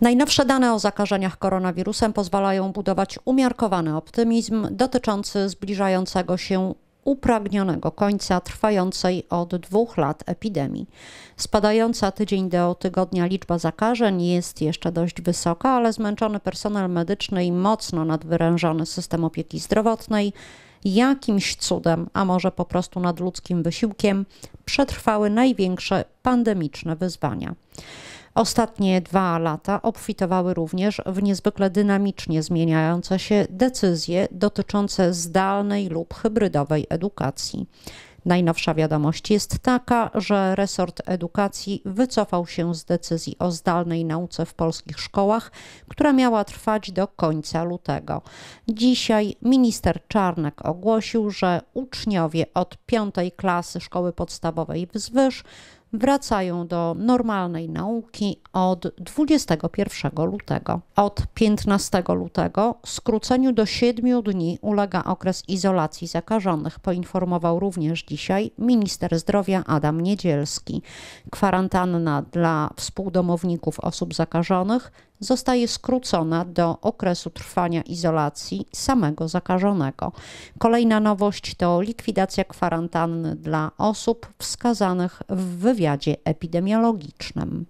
Najnowsze dane o zakażeniach koronawirusem pozwalają budować umiarkowany optymizm dotyczący zbliżającego się upragnionego końca trwającej od dwóch lat epidemii. Spadająca tydzień do tygodnia liczba zakażeń jest jeszcze dość wysoka, ale zmęczony personel medyczny i mocno nadwyrężony system opieki zdrowotnej jakimś cudem, a może po prostu nadludzkim wysiłkiem, przetrwały największe pandemiczne wyzwania. Ostatnie dwa lata obfitowały również w niezwykle dynamicznie zmieniające się decyzje dotyczące zdalnej lub hybrydowej edukacji. Najnowsza wiadomość jest taka, że resort edukacji wycofał się z decyzji o zdalnej nauce w polskich szkołach, która miała trwać do końca lutego. Dzisiaj minister Czarnek ogłosił, że uczniowie od piątej klasy szkoły podstawowej wzwyż wracają do normalnej nauki od 21 lutego. Od 15 lutego skróceniu do 7 dni ulega okres izolacji zakażonych, poinformował również dzisiaj minister zdrowia Adam Niedzielski. Kwarantanna dla współdomowników osób zakażonych zostaje skrócona do okresu trwania izolacji samego zakażonego. Kolejna nowość to likwidacja kwarantanny dla osób wskazanych w wywiadzie epidemiologicznym.